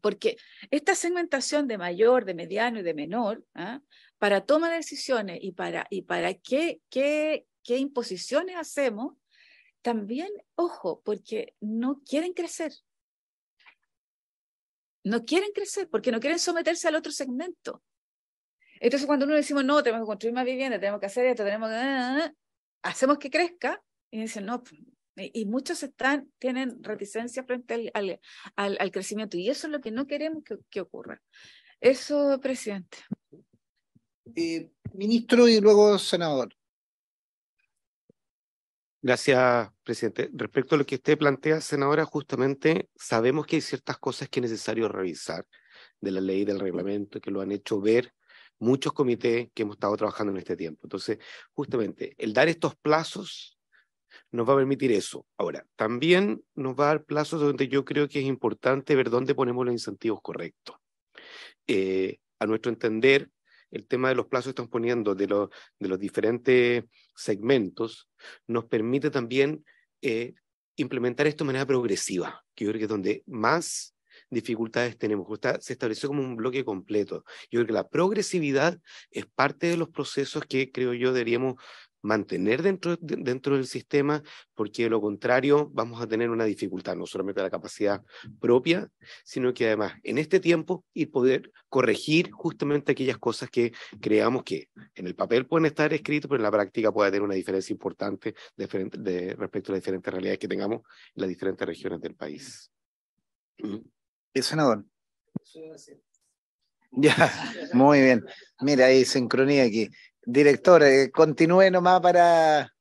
Porque esta segmentación de mayor, de mediano y de menor, ¿ah? para toma de decisiones y para, y para qué, qué, qué imposiciones hacemos, también, ojo, porque no quieren crecer. No quieren crecer porque no quieren someterse al otro segmento. Entonces, cuando uno decimos, no, tenemos que construir más vivienda, tenemos que hacer esto, tenemos que... Ah, ah, hacemos que crezca y dicen, no, pues, y muchos están, tienen reticencia frente al, crecimiento y eso es lo que no queremos que, ocurra. Eso, presidente. Eh, ministro y luego senador. Gracias, presidente. Respecto a lo que usted plantea, senadora, justamente sabemos que hay ciertas cosas que es necesario revisar de la ley, del reglamento, que lo han hecho ver muchos comités que hemos estado trabajando en este tiempo. Entonces, justamente, el dar estos plazos nos va a permitir eso. Ahora, también nos va a dar plazos donde yo creo que es importante ver dónde ponemos los incentivos correctos. Eh, a nuestro entender, el tema de los plazos que estamos poniendo de, los de los diferentes segmentos nos permite también eh, implementar esto de manera progresiva, que yo creo que es donde más dificultades tenemos. se estableció como un bloque completo. Yo creo que la progresividad es parte de los procesos que creo yo deberíamos mantener dentro, dentro del sistema, porque de lo contrario vamos a tener una dificultad, no solamente la capacidad propia, sino que además en este tiempo y poder corregir justamente aquellas cosas que creamos que en el papel pueden estar escritos, pero en la práctica puede tener una diferencia importante respecto a las diferentes realidades que tengamos en las diferentes regiones del país. Mm. ¿Es senador? Ya, muy bien. Mira, hay sincronía aquí. Director, eh, continúe nomás para...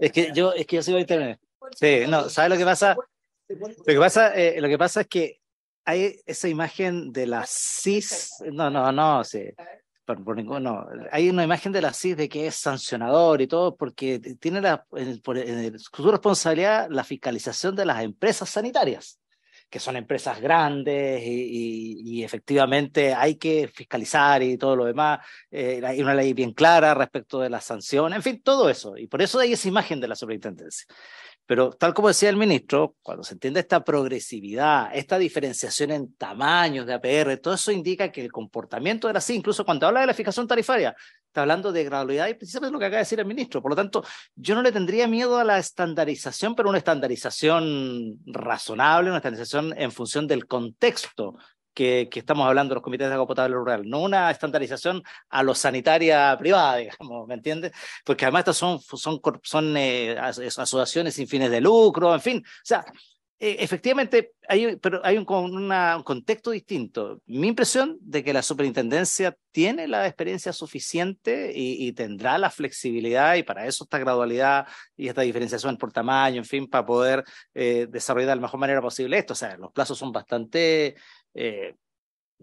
Es que yo, es que yo sigo a internet. Sí, no, ¿sabes lo que pasa? Lo que pasa, eh, lo que pasa es que hay esa imagen de la cis. No, no, no, sí por, Hay una imagen de la CIS de que es sancionador y todo, porque tiene la, por, su responsabilidad la fiscalización de las empresas sanitarias, que son empresas grandes y, efectivamente hay que fiscalizar y todo lo demás. Eh, hay una ley bien clara respecto de las sanciones, en fin, todo eso. Y por eso hay esa imagen de la superintendencia. Pero tal como decía el ministro, cuando se entiende esta progresividad, esta diferenciación en tamaños de APR, todo eso indica que el comportamiento era así, incluso cuando habla de la fijación tarifaria, está hablando de gradualidad y precisamente lo que acaba de decir el ministro. Por lo tanto, yo no le tendría miedo a la estandarización, pero una estandarización razonable, una estandarización en función del contexto que, estamos hablando de los comités de agua potable rural, no una estandarización a lo sanitaria privada, digamos, ¿me entiendes? Porque además estas son, son, eh, asociaciones sin fines de lucro, en fin, o sea, e, efectivamente, hay, pero hay un, una, un, contexto distinto. Mi impresión de que la superintendencia tiene la experiencia suficiente y, tendrá la flexibilidad y para eso esta gradualidad y esta diferenciación por tamaño, en fin, para poder eh, desarrollar de la mejor manera posible esto. O sea, los plazos son bastante eh,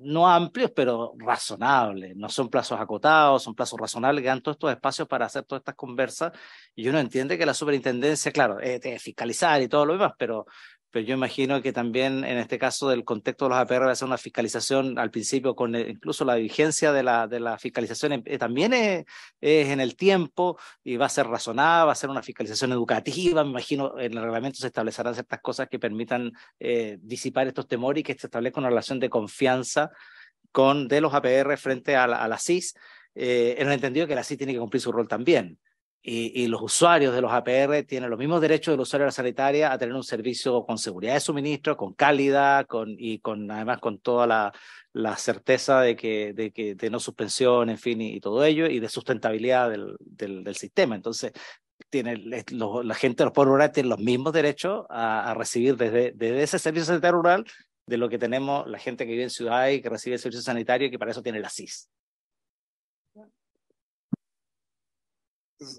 no amplios, pero razonables. No son plazos acotados, son plazos razonables que dan todos estos espacios para hacer todas estas conversas. Y uno entiende que la superintendencia, claro, es eh, de fiscalizar y todo lo demás, pero, pero yo imagino que también en este caso del contexto de los APR va a ser una fiscalización al principio con eh, incluso la vigencia de la, de la fiscalización eh, también eh, es, en el tiempo y va a ser razonada, va a ser una fiscalización educativa, me imagino en el reglamento se establecerán ciertas cosas que permitan disipar estos temores y que se establezca una relación de confianza con, de los APR frente a la, CIS, en el entendido que la CIS tiene que cumplir su rol también y, los usuarios de los APR tienen los mismos derechos del usuario de la sanitaria a tener un servicio con seguridad de suministro, con calidad con, y con además con toda la, certeza de que, de que de no suspensión, en fin, y, todo ello, y de sustentabilidad del, sistema. Entonces, tiene, la gente de los pueblos rurales tiene los mismos derechos a, recibir desde, ese servicio sanitario rural de lo que tenemos la gente que vive en Ciudad y que recibe el servicio sanitario y que para eso tiene la CIS.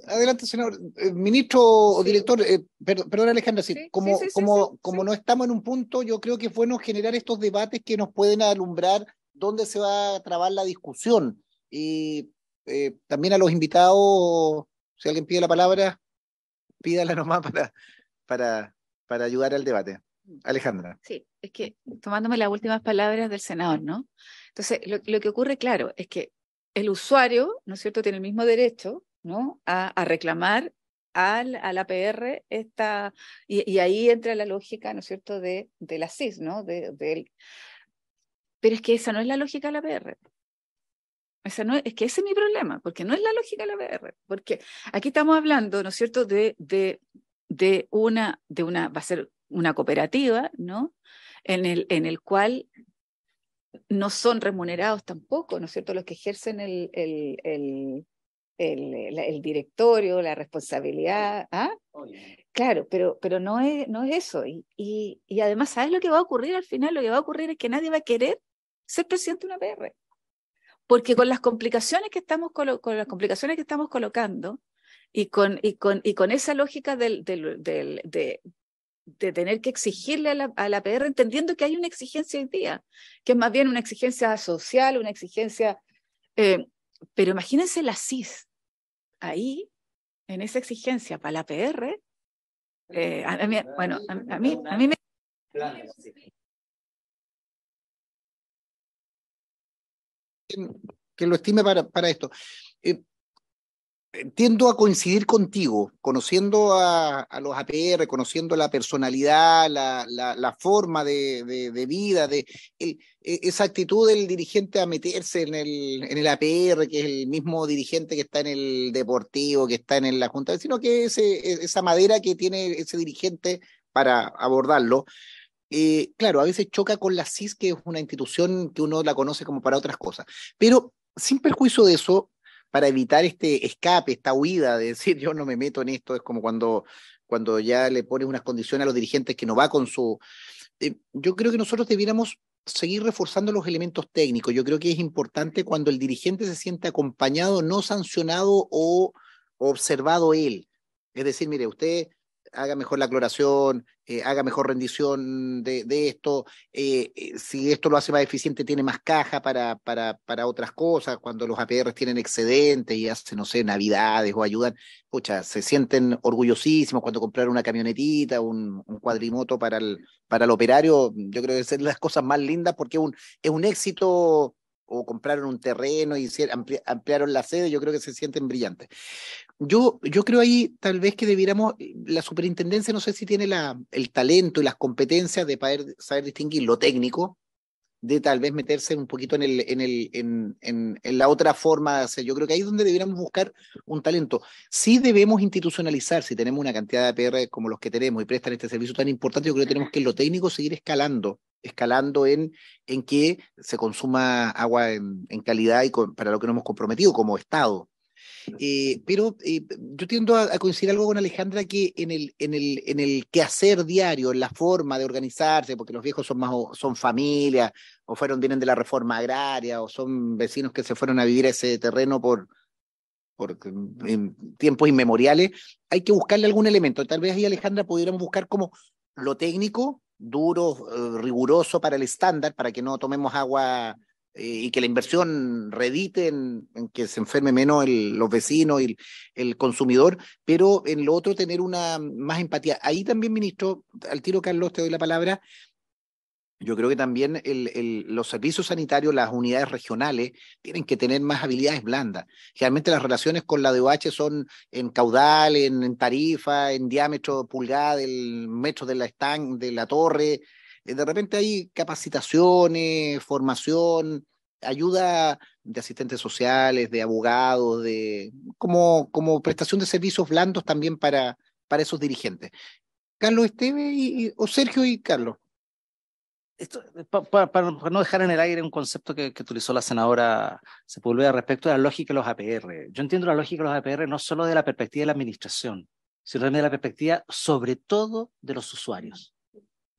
Adelante, señor. Eh, ministro o director, eh, perdón, Alejandra, sí, como, como, como no estamos en un punto, yo creo que es bueno generar estos debates que nos pueden alumbrar dónde se va a trabar la discusión. Y eh, también a los invitados, si alguien pide la palabra, pídala nomás para, para, para ayudar al debate. Alejandra. Sí, es que tomándome las últimas palabras del senador, ¿no? Entonces, lo que ocurre, claro, es que el usuario, ¿no es cierto?, tiene el mismo derecho ¿no? A, reclamar al, al APR esta, y, y, ahí entra la lógica, ¿no es cierto?, de, de la CIS, ¿no? De, pero es que esa no es la lógica de la APR. Esa no es, que ese es mi problema, porque no es la lógica de la APR, porque aquí estamos hablando, ¿no es cierto?, de, de, de una, de una, va a ser una cooperativa, ¿no? En el, en el cual no son remunerados tampoco, ¿no es cierto?, los que ejercen el el, directorio, la responsabilidad. ¿ah? Claro, pero, pero no, es, no es eso. Y, y, además, ¿sabes lo que va a ocurrir al final? Lo que va a ocurrir es que nadie va a querer ser presidente de una PR. Porque con las complicaciones que estamos, con las complicaciones que estamos colocando y con, y con, y con esa lógica del, del, de, de tener que exigirle a la, PR, entendiendo que hay una exigencia hoy día, que es más bien una exigencia social, una exigencia... Eh, pero imagínense la CIS, ahí, en esa exigencia para la PR, eh, a, bueno, a, mí, a mí me... Que lo estime para, para esto. Eh, tiendo a coincidir contigo, conociendo a, los APR, conociendo la personalidad, la, la, forma de, de, vida, e, esa actitud del dirigente a meterse en el, en el APR, que es el mismo dirigente que está en el deportivo, que está en la Junta, sino que e, esa madera que tiene ese dirigente para abordarlo. Eh, claro, a veces choca con la CIS, que es una institución que uno la conoce como para otras cosas. Pero sin perjuicio de eso, para evitar este escape, esta huida de decir yo no me meto en esto, es como cuando, cuando ya le pones unas condiciones a los dirigentes que no va con su... Eh, yo creo que nosotros debiéramos seguir reforzando los elementos técnicos. Yo creo que es importante cuando el dirigente se siente acompañado, no sancionado o observado él. Es decir, mire, usted haga mejor la cloración, eh, haga mejor rendición de, de esto, eh, eh, si esto lo hace más eficiente, tiene más caja para, para, para otras cosas, cuando los APR tienen excedentes y hacen, no sé, navidades o ayudan, pucha, se sienten orgullosísimos cuando compraron una camionetita, un, un, cuadrimoto para el, para el operario, yo creo que es las cosas más lindas porque un, es un éxito o compraron un terreno y ampliaron la sede, yo creo que se sienten brillantes. Yo, yo creo ahí tal vez que debiéramos, la superintendencia no sé si tiene la, el talento y las competencias de poder saber distinguir lo técnico de tal vez meterse un poquito en, el, en, el, en, la otra forma de hacer. Yo creo que ahí es donde debiéramos buscar un talento. Si sí debemos institucionalizar, si tenemos una cantidad de APR como los que tenemos y prestan este servicio tan importante, yo creo que tenemos que lo técnico seguir escalando, escalando en, en que se consuma agua en, calidad y para lo que nos hemos comprometido como Estado. Eh, pero eh, yo tiendo a, coincidir algo con Alejandra que en el, en, el, en el quehacer diario, en la forma de organizarse, porque los viejos son más son familia, o fueron, vienen de la reforma agraria, o son vecinos que se fueron a vivir a ese terreno por, tiempos inmemoriales, hay que buscarle algún elemento. Tal vez ahí, Alejandra, pudieron buscar como lo técnico, duro, eh, riguroso para el estándar, para que no tomemos agua y que la inversión redite en, que se enferme menos el, los vecinos y el, consumidor, pero en lo otro tener una más empatía. Ahí también, ministro, al tiro Carlos, te doy la palabra. Yo creo que también los servicios sanitarios, las unidades regionales, tienen que tener más habilidades blandas. Generalmente las relaciones con la DOH son en caudal, en, tarifa, en diámetro pulgada, del metro de la, de la torre, eh, de repente hay capacitaciones, formación, ayuda de asistentes sociales, de abogados, de como, como prestación de servicios blandos también para, para esos dirigentes. Carlos Esteve o Sergio y Carlos. Eh, para no dejar en el aire un concepto que, utilizó la senadora al respecto a la lógica de los APR. Yo entiendo la lógica de los APR no solo de la perspectiva de la administración, sino también de la perspectiva sobre todo de los usuarios.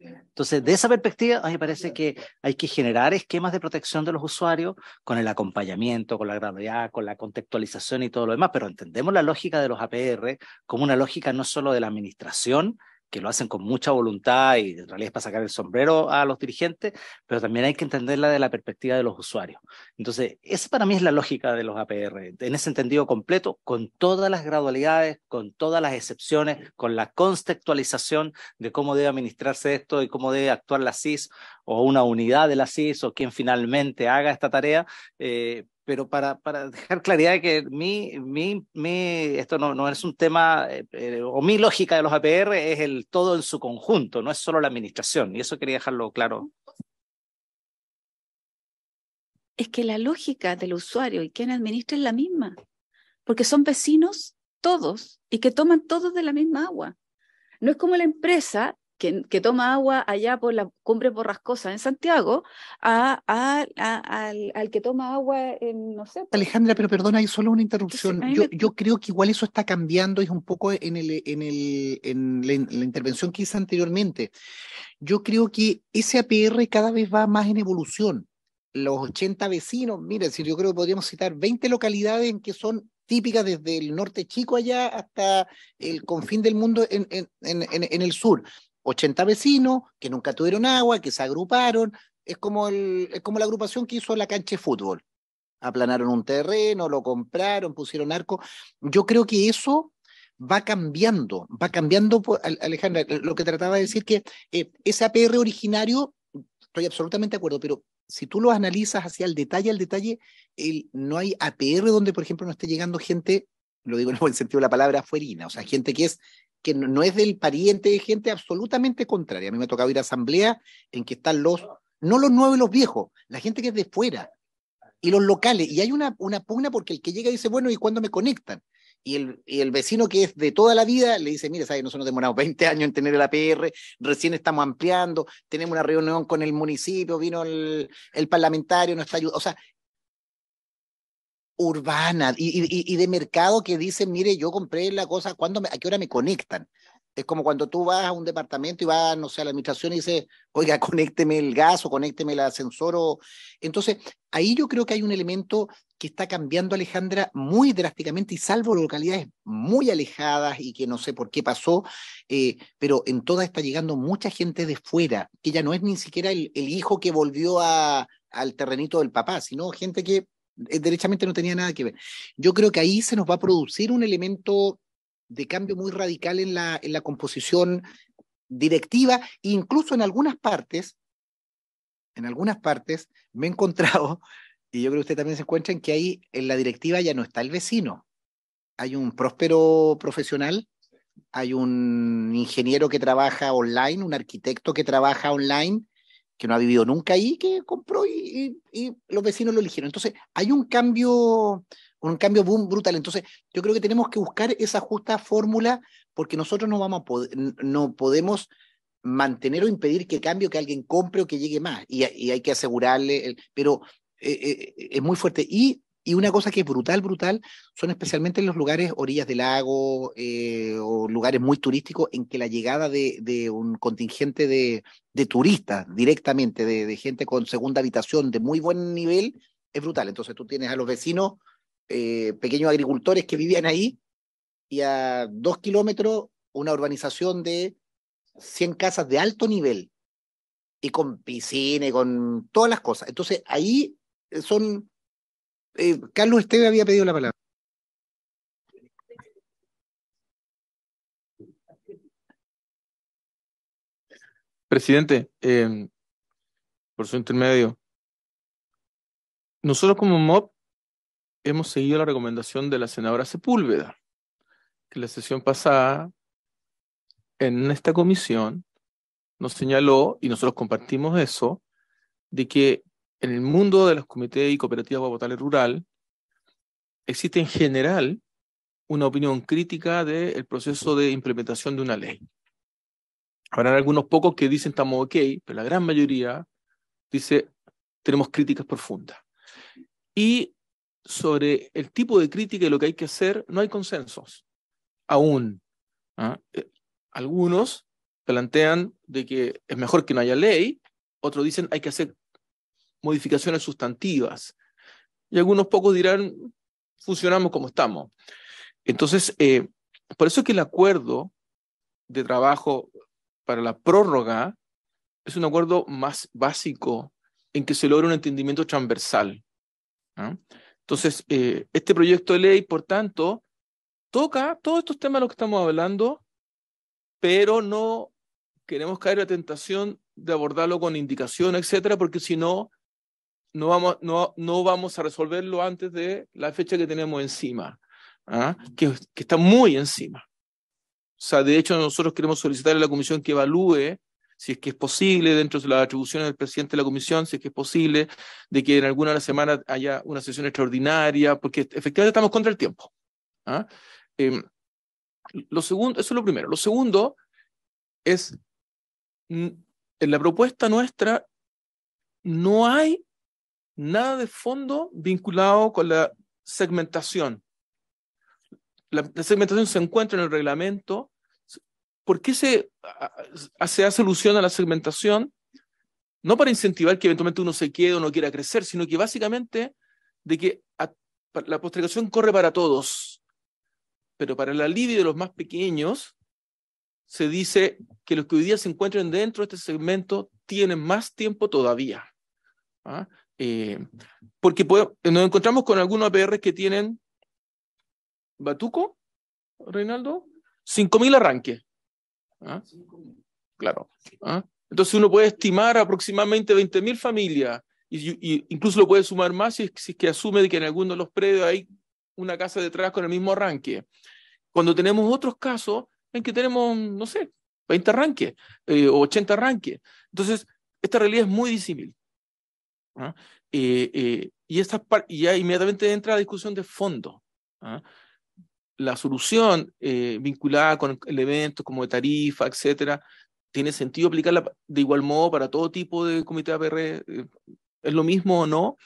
Entonces, de esa perspectiva, a mí me parece que hay que generar esquemas de protección de los usuarios con el acompañamiento, con la gravedad, con la contextualización y todo lo demás, pero entendemos la lógica de los APR como una lógica no solo de la administración, que lo hacen con mucha voluntad y en realidad es para sacar el sombrero a los dirigentes, pero también hay que entenderla de la perspectiva de los usuarios. Entonces, esa para mí es la lógica de los APR, en ese entendido completo, con todas las gradualidades, con todas las excepciones, con la conceptualización de cómo debe administrarse esto y cómo debe actuar la CIS o una unidad de la CIS o quien finalmente haga esta tarea, eh, pero para, dejar claridad que mi, mi, mi, esto no, es un tema, eh, eh, o mi lógica de los APR es el todo en su conjunto, no es solo la administración, y eso quería dejarlo claro. Es que la lógica del usuario y quien administra es la misma, porque son vecinos todos y que toman todos de la misma agua. No es como la empresa que, toma agua allá por la cumbre borrascosa en Santiago a, al, que toma agua en, no sé. Pues, Alejandra, pero perdona, hay solo una interrupción. yo, creo que igual eso está cambiando, es un poco en, el, en, el, en la, intervención que hice anteriormente. Yo creo que ese APR cada vez va más en evolución. Los 80 vecinos, mire, yo creo que podríamos citar 20 localidades en que son típicas desde el norte chico allá hasta el confín del mundo en, en, el sur. 80 vecinos que nunca tuvieron agua, que se agruparon. Es como, el, como la agrupación que hizo la cancha de fútbol. Aplanaron un terreno, lo compraron, pusieron arco. Yo creo que eso va cambiando, va cambiando, pues, Alejandra, lo que trataba de decir que eh, ese APR originario, estoy absolutamente de acuerdo, pero si tú lo analizas hacia el detalle, al detalle, no hay APR donde, por ejemplo, no esté llegando gente, lo digo en el buen sentido de la palabra, afuerina, o sea, gente que es que no, es del pariente de gente absolutamente contraria. A mí me ha tocado ir a Asamblea en que están los, no los nuevos y los viejos, la gente que es de fuera y los locales. Y hay una, una pugna porque el que llega dice, bueno, ¿y cuándo me conectan? Y el, el, vecino que es de toda la vida le dice, mira, ¿sabes? nosotros demoramos 20 años en tener el APR, recién estamos ampliando, tenemos una reunión con el municipio, vino el, el parlamentario, nuestra está O sea, urbana y, y, de mercado que dicen, mire, yo compré la cosa, ¿cuándo me, ¿a qué hora me conectan? Es como cuando tú vas a un departamento y vas, no sé, a la administración y dices, oiga, conécteme el gas o conécteme el ascensor. Entonces, ahí yo creo que hay un elemento que está cambiando, Alejandra, muy drásticamente y salvo localidades muy alejadas y que no sé por qué pasó, eh, pero en todas está llegando mucha gente de fuera, que ya no es ni siquiera el, el hijo que volvió a, al terrenito del papá, sino gente que eh, derechamente no tenía nada que ver. Yo creo que ahí se nos va a producir un elemento de cambio muy radical en la, en la composición directiva, incluso en algunas partes, en algunas partes me he encontrado, y yo creo que usted también se encuentra, que ahí en la directiva ya no está el vecino. Hay un próspero profesional, hay un ingeniero que trabaja online, un arquitecto que trabaja online, que no ha vivido nunca ahí, que compró y, los vecinos lo eligieron. Entonces, hay un cambio, un cambio boom brutal. Entonces, yo creo que tenemos que buscar esa justa fórmula porque nosotros no, vamos a no podemos mantener o impedir que cambie o que alguien compre o que llegue más. Y, hay que asegurarle, pero eh, eh, eh, es muy fuerte. Y y una cosa que es brutal, brutal, son especialmente en los lugares orillas del lago eh, o lugares muy turísticos en que la llegada de, un contingente de, turistas directamente, de, gente con segunda habitación de muy buen nivel, es brutal. Entonces tú tienes a los vecinos, eh, pequeños agricultores que vivían ahí, y a dos kilómetros una urbanización de 100 casas de alto nivel, y con piscina con todas las cosas. Entonces ahí eh, son eh, Carlos Esteve había pedido la palabra. Presidente, eh, por su intermedio, nosotros como MOB hemos seguido la recomendación de la senadora Sepúlveda, que la sesión pasada en esta comisión nos señaló, y nosotros compartimos eso, de que en el mundo de los comités y cooperativas guapotales rural, existe en general una opinión crítica del proceso de implementación de una ley. Habrá algunos pocos que dicen estamos ok, pero la gran mayoría dice tenemos críticas profundas. Y sobre el tipo de crítica y lo que hay que hacer, no hay consensos aún. ¿ah? Eh, algunos plantean de que es mejor que no haya ley, otros dicen hay que hacer modificaciones sustantivas. Y algunos pocos dirán, funcionamos como estamos. Entonces, eh, por eso es que el acuerdo de trabajo para la prórroga es un acuerdo más básico en que se logra un entendimiento transversal. Entonces, eh, este proyecto de ley, por tanto, toca todos estos temas de los que estamos hablando, pero no queremos caer en la tentación de abordarlo con indicación, etcétera, porque si no, no vamos, no, no vamos a resolverlo antes de la fecha que tenemos encima, ¿ah? que, que, está muy encima. O sea, de hecho, nosotros queremos solicitar a la comisión que evalúe si es que es posible, dentro de las atribuciones del presidente de la comisión, si es que es posible, de que en alguna de las semanas haya una sesión extraordinaria, porque efectivamente estamos contra el tiempo. ¿ah? Eh, lo segundo, eso es lo primero. Lo segundo es, en la propuesta nuestra no hay nada de fondo vinculado con la segmentación. La, segmentación se encuentra en el reglamento. ¿Por qué se, se hace alusión a la segmentación? No para incentivar que eventualmente uno se quede o no quiera crecer, sino que básicamente de que la postergación corre para todos, pero para el alivio de los más pequeños, se dice que los que hoy día se encuentran dentro de este segmento tienen más tiempo todavía. ¿Ah? Eh, porque nos encontramos con algunos APR que tienen, Batuco, Reinaldo, 5.000 arranques. ¿ah? Claro. ¿ah? Entonces uno puede estimar aproximadamente 20.000 familias, y, incluso lo puede sumar más si, es que asume que en alguno de los predios hay una casa detrás con el mismo arranque. Cuando tenemos otros casos en que tenemos, no sé, 20 arranques eh, o 80 arranques. Entonces, esta realidad es muy disímil. ¿ah? Eh, eh, y, esta, ya inmediatamente entra la discusión de fondo. ¿ah? La solución eh, vinculada con elementos como de tarifa, etcétera, tiene sentido aplicarla de igual modo para todo tipo de comité APR. ¿Es lo mismo o no?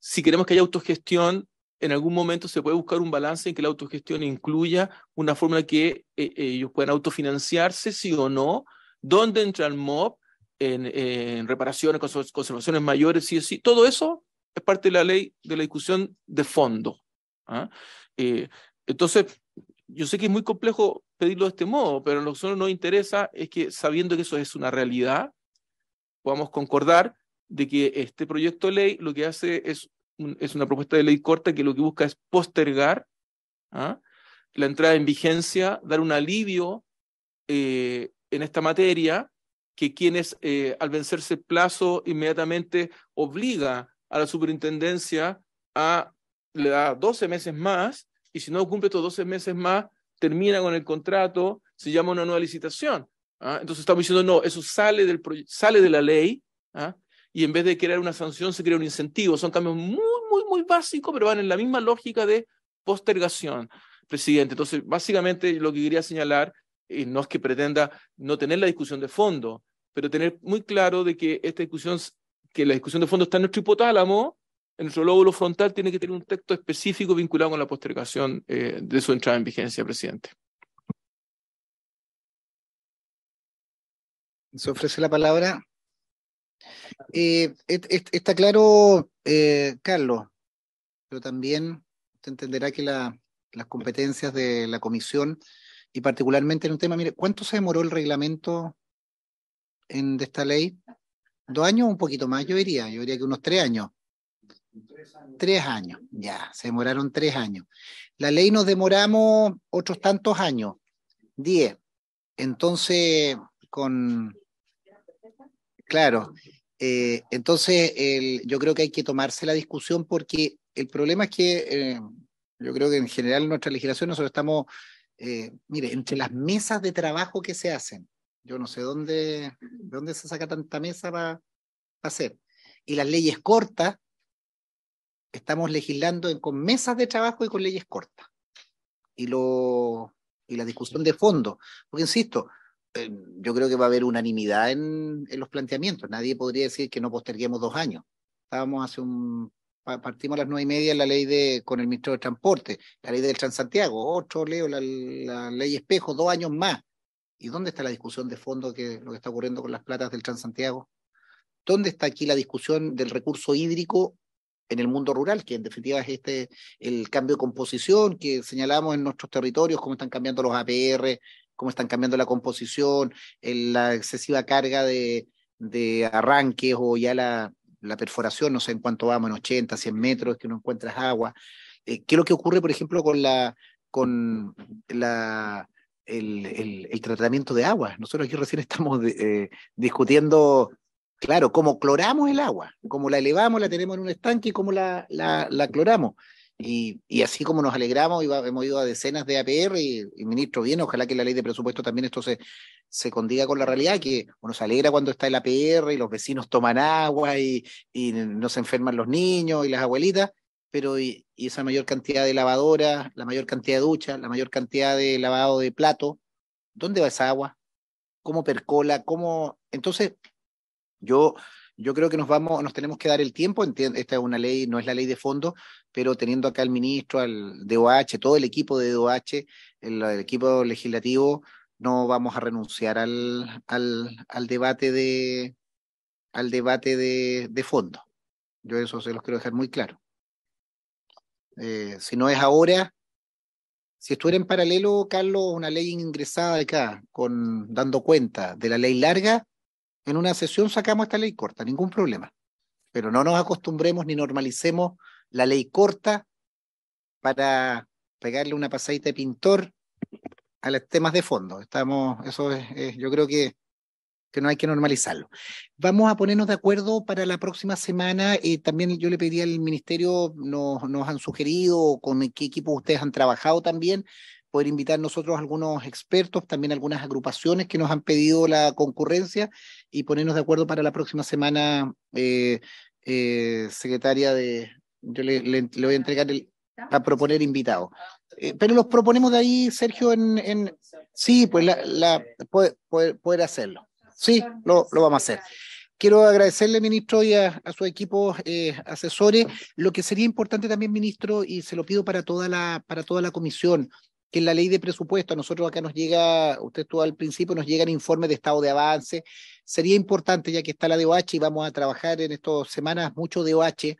si queremos que haya autogestión, en algún momento se puede buscar un balance en que la autogestión incluya una fórmula que ellos puedan autofinanciarse, sí o no, dónde entra el MOB, en, reparaciones, conservaciones mayores, sí, sí, todo eso es parte de la ley de la discusión de fondo. ¿ah? Eh, entonces, yo sé que es muy complejo pedirlo de este modo, pero lo que nosotros nos interesa es que sabiendo que eso es una realidad, podamos concordar de que este proyecto de ley lo que hace es, es una propuesta de ley corta que lo que busca es postergar ¿ah? la entrada en vigencia, dar un alivio eh, en esta materia, que quienes eh, al vencerse el plazo inmediatamente obliga a la superintendencia a le da 12 meses más y si no cumple estos 12 meses más termina con el contrato, se llama una nueva licitación. ¿ah? Entonces estamos diciendo, no, eso sale, del sale de la ley ¿ah? y en vez de crear una sanción se crea un incentivo. Son cambios muy, muy, muy básicos, pero van en la misma lógica de postergación, presidente. Entonces, básicamente lo que quería señalar y no es que pretenda no tener la discusión de fondo, pero tener muy claro de que esta discusión, que la discusión de fondo está en nuestro hipotálamo, en nuestro lóbulo frontal tiene que tener un texto específico vinculado con la postergación eh, de su entrada en vigencia, presidente. Se ofrece la palabra. Eh, está claro, eh, Carlos, pero también usted entenderá que las competencias de la comisión y particularmente en un tema, mire, ¿cuánto se demoró el reglamento en, de esta ley? ¿Dos años o un poquito más? Yo diría, yo diría que unos tres años. Tres años. ya, se demoraron tres años. La ley nos demoramos otros tantos años, diez. Entonces, con... Claro, eh, entonces yo creo que hay que tomarse la discusión porque el problema es que eh, yo creo que en general en nuestra legislación nosotros estamos, eh, mire, entre las mesas de trabajo que se hacen, yo no sé dónde, de dónde se saca tanta mesa para hacer. Y las leyes cortas, estamos legislando con mesas de trabajo y con leyes cortas. Y, lo, y la discusión de fondo. Porque, insisto, eh, yo creo que va a haber unanimidad en, los planteamientos. Nadie podría decir que no posterguemos dos años. Estábamos hace un... Partimos a las nueve y media la ley de, con el ministro de Transporte, la ley del Transantiago, otro leo, la ley espejo, dos años más. ¿Y dónde está la discusión de fondo que lo que está ocurriendo con las platas del Transantiago? ¿Dónde está aquí la discusión del recurso hídrico en el mundo rural, que en definitiva es este el cambio de composición que señalamos en nuestros territorios, cómo están cambiando los APR, cómo están cambiando la composición, la excesiva carga de, arranques o ya la, perforación, no sé en cuánto vamos, en 80, 100 metros, que no encuentras agua. Eh, ¿Qué es lo que ocurre, por ejemplo, con la, con la el, tratamiento de agua. Nosotros aquí recién estamos eh, discutiendo, claro, cómo cloramos el agua, cómo la elevamos, la tenemos en un estanque y cómo la, la, cloramos. Y, así como nos alegramos, hemos ido a decenas de APR y, ministro, bien, ojalá que la ley de presupuesto también esto se, se condiga con la realidad, que uno se alegra cuando está el APR y los vecinos toman agua y, y no se enferman los niños y las abuelitas, pero y, esa mayor cantidad de lavadora, la mayor cantidad de ducha, la mayor cantidad de lavado de plato, ¿dónde va esa agua? ¿Cómo percola? ¿Cómo? Entonces, yo, yo creo que nos vamos, nos tenemos que dar el tiempo, esta es una ley, no es la ley de fondo, pero teniendo acá al ministro, al DOH, todo el equipo de DOH, el, equipo legislativo, no vamos a renunciar al, al, al debate de al debate de, de fondo. Yo eso se los quiero dejar muy claro. Eh, si no es ahora, si estuviera en paralelo, Carlos, una ley ingresada acá, con, dando cuenta de la ley larga, en una sesión sacamos esta ley corta, ningún problema. Pero no nos acostumbremos ni normalicemos la ley corta para pegarle una pasadita de pintor a los temas de fondo. Estamos, eso es yo creo que que no hay que normalizarlo. Vamos a ponernos de acuerdo para la próxima semana. Eh, también yo le pedí al ministerio, nos, nos han sugerido con qué equipo ustedes han trabajado también, poder invitar nosotros algunos expertos, también algunas agrupaciones que nos han pedido la concurrencia y ponernos de acuerdo para la próxima semana, eh, eh, secretaria de... Yo le, voy a entregar el... a proponer invitados. pero los proponemos de ahí, Sergio, en... sí, pues la, la poder hacerlo. Sí, lo, vamos a hacer. Quiero agradecerle, ministro, y a, su equipo eh, asesores. Lo que sería importante también, ministro, y se lo pido para toda la, para toda la comisión, que en la ley de presupuesto, a nosotros acá nos llega, usted estuvo al principio, nos llegan informes de estado de avance. Sería importante, ya que está la DOH y vamos a trabajar en estas semanas mucho DOH,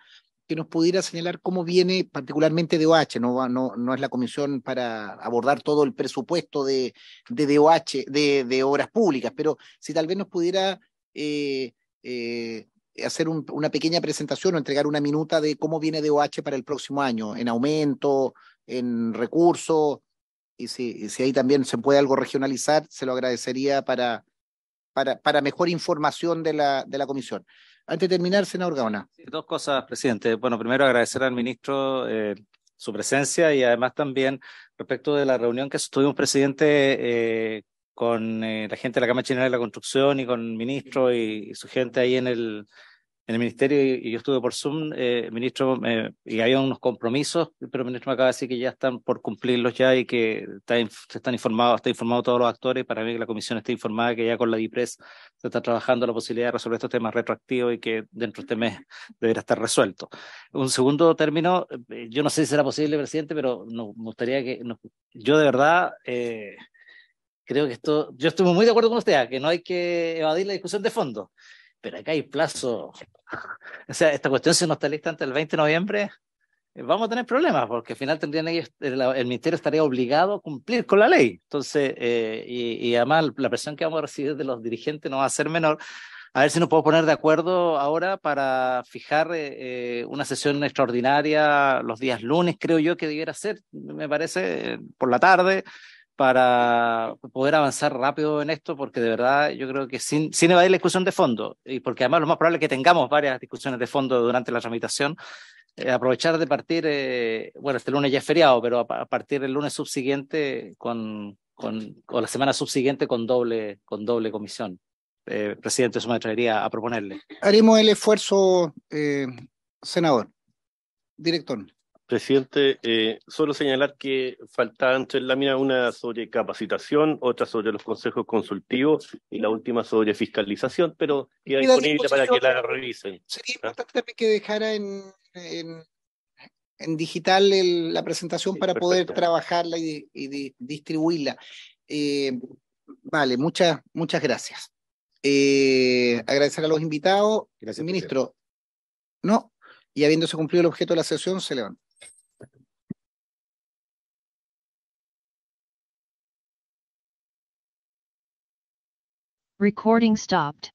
que nos pudiera señalar cómo viene particularmente DOH, no, no, no es la comisión para abordar todo el presupuesto de, de DOH, de, de obras públicas, pero si tal vez nos pudiera eh, eh, hacer una pequeña presentación o entregar una minuta de cómo viene DOH para el próximo año, en aumento, en recursos, y si, si ahí también se puede algo regionalizar, se lo agradecería para, para, para mejor información de la, de la comisión. Antes de terminar, senador Gaona. dos cosas, presidente. Bueno, primero agradecer al ministro eh, su presencia y además también respecto de la reunión que un presidente, eh, con eh, la gente de la Cámara Chilena de la Construcción y con el ministro y su gente ahí en el en el ministerio y, yo estuve por Zoom, eh, ministro, eh, y había unos compromisos, pero el ministro me acaba de decir que ya están por cumplirlos ya y que están informados, está informado todos los actores, para mí que la comisión esté informada que ya con la DIPRES se está trabajando la posibilidad de resolver estos temas retroactivos y que dentro de este mes deberá estar resuelto. Un segundo término, eh, yo no sé si será posible, presidente, pero nos gustaría que, yo de verdad... creo que esto, yo estoy muy de acuerdo con usted, que no hay que evadir la discusión de fondo pero acá hay plazo. o sea, esta cuestión si no está lista antes del 20 de noviembre, eh, vamos a tener problemas, porque al final tendrían el, ministerio estaría obligado a cumplir con la ley. Entonces, eh, y, y, además la presión que vamos a recibir de los dirigentes no va a ser menor. A ver si nos podemos poner de acuerdo ahora para fijar eh, eh, una sesión extraordinaria los días lunes, creo yo que debiera ser, me parece, por la tarde, para poder avanzar rápido en esto, porque de verdad yo creo que sin, sin evadir la discusión de fondo, y porque además lo más probable es que tengamos varias discusiones de fondo durante la tramitación, eh, aprovechar de partir, eh, bueno, este lunes ya es feriado, pero a, partir del lunes subsiguiente con, con, o la semana subsiguiente con doble, con doble comisión. Eh, presidente, eso me traería a proponerle. Haremos el esfuerzo, senador, director. Presidente, eh, solo señalar que faltaba entre láminas una sobre capacitación, otra sobre los consejos consultivos y la última sobre fiscalización, pero queda disponible para que la revisen. Sería ¿Ah? importante también que dejara en, digital la presentación para poder trabajarla y, distribuirla. Eh, vale, muchas, muchas gracias. Eh, agradecer a los invitados. Gracias, ministro. No, y habiéndose cumplido el objeto de la sesión, se levanta. Recording stopped.